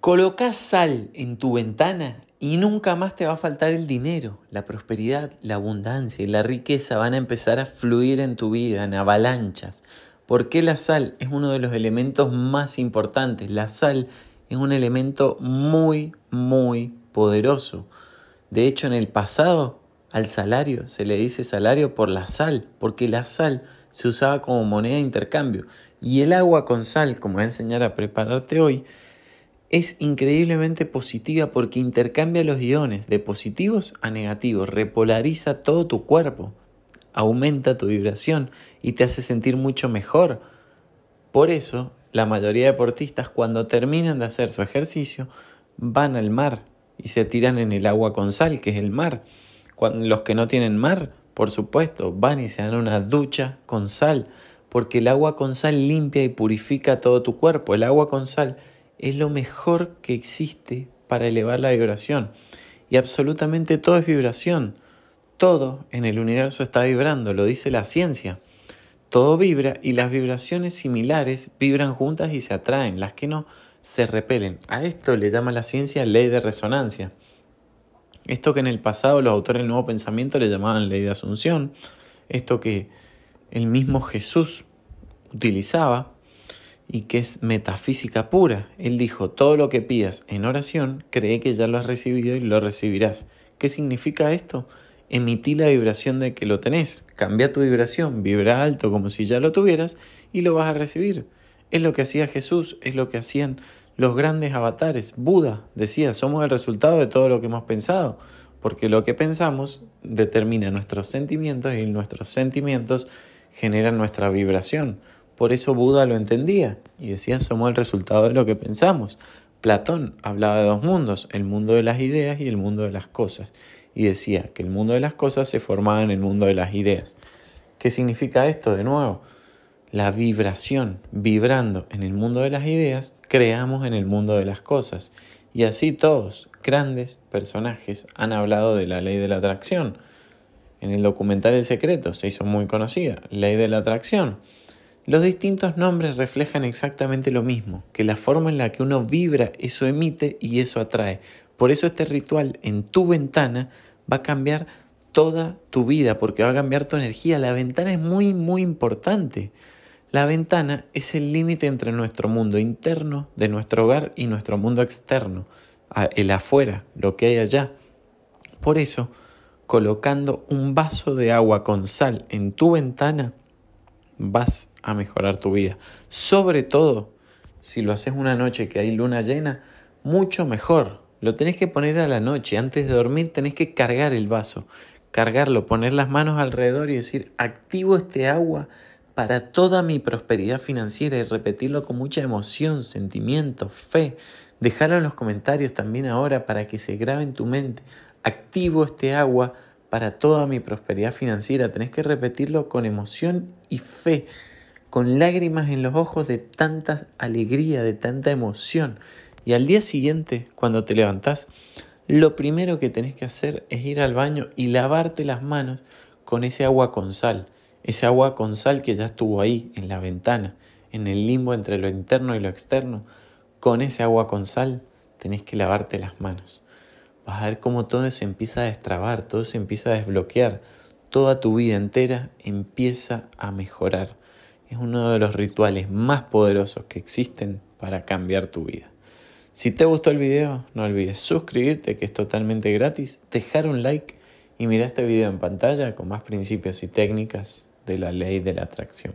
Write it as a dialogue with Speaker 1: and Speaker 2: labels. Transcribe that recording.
Speaker 1: Coloca sal en tu ventana y nunca más te va a faltar el dinero, la prosperidad, la abundancia y la riqueza van a empezar a fluir en tu vida, en avalanchas. Porque la sal es uno de los elementos más importantes? La sal es un elemento muy, muy poderoso. De hecho, en el pasado al salario se le dice salario por la sal, porque la sal se usaba como moneda de intercambio. Y el agua con sal, como voy a enseñar a prepararte hoy, es increíblemente positiva porque intercambia los iones de positivos a negativos, repolariza todo tu cuerpo, aumenta tu vibración y te hace sentir mucho mejor. Por eso, la mayoría de deportistas cuando terminan de hacer su ejercicio van al mar y se tiran en el agua con sal, que es el mar. los que no tienen mar, por supuesto, van y se dan una ducha con sal, porque el agua con sal limpia y purifica todo tu cuerpo. El agua con sal es lo mejor que existe para elevar la vibración. Y absolutamente todo es vibración. Todo en el universo está vibrando, lo dice la ciencia. Todo vibra y las vibraciones similares vibran juntas y se atraen, las que no se repelen. A esto le llama la ciencia ley de resonancia. Esto que en el pasado los autores del Nuevo Pensamiento le llamaban ley de asunción, esto que el mismo Jesús utilizaba, y que es metafísica pura. Él dijo, todo lo que pidas en oración, cree que ya lo has recibido y lo recibirás. ¿Qué significa esto? Emití la vibración de que lo tenés, cambia tu vibración, vibra alto como si ya lo tuvieras y lo vas a recibir. Es lo que hacía Jesús, es lo que hacían los grandes avatares. Buda decía, somos el resultado de todo lo que hemos pensado, porque lo que pensamos determina nuestros sentimientos y nuestros sentimientos generan nuestra vibración. Por eso Buda lo entendía y decía somos el resultado de lo que pensamos. Platón hablaba de dos mundos, el mundo de las ideas y el mundo de las cosas, y decía que el mundo de las cosas se formaba en el mundo de las ideas. ¿Qué significa esto de nuevo? La vibración, vibrando en el mundo de las ideas, creamos en el mundo de las cosas. Y así todos, grandes personajes, han hablado de la ley de la atracción. En el documental El Secreto se hizo muy conocida, ley de la atracción. Los distintos nombres reflejan exactamente lo mismo, que la forma en la que uno vibra, eso emite y eso atrae. Por eso este ritual en tu ventana va a cambiar toda tu vida, porque va a cambiar tu energía. La ventana es muy, muy importante. La ventana es el límite entre nuestro mundo interno de nuestro hogar y nuestro mundo externo, el afuera, lo que hay allá. Por eso, colocando un vaso de agua con sal en tu ventana, vas a mejorar tu vida. Sobre todo si lo haces una noche que hay luna llena, mucho mejor. Lo tenés que poner a la noche. Antes de dormir tenés que cargar el vaso. Cargarlo, poner las manos alrededor y decir, activo este agua para toda mi prosperidad financiera y repetirlo con mucha emoción, sentimiento, fe. Dejalo en los comentarios también ahora para que se grabe en tu mente. Activo este agua para toda mi prosperidad financiera. Tenés que repetirlo con emoción y fe con lágrimas en los ojos de tanta alegría, de tanta emoción. Y al día siguiente, cuando te levantás, lo primero que tenés que hacer es ir al baño y lavarte las manos con ese agua con sal, ese agua con sal que ya estuvo ahí, en la ventana, en el limbo entre lo interno y lo externo. Con ese agua con sal tenés que lavarte las manos. Vas a ver cómo todo eso empieza a destrabar, todo se empieza a desbloquear, toda tu vida entera empieza a mejorar es uno de los rituales más poderosos que existen para cambiar tu vida. Si te gustó el video, no olvides suscribirte que es totalmente gratis, dejar un like y mirar este video en pantalla con más principios y técnicas de la ley de la atracción.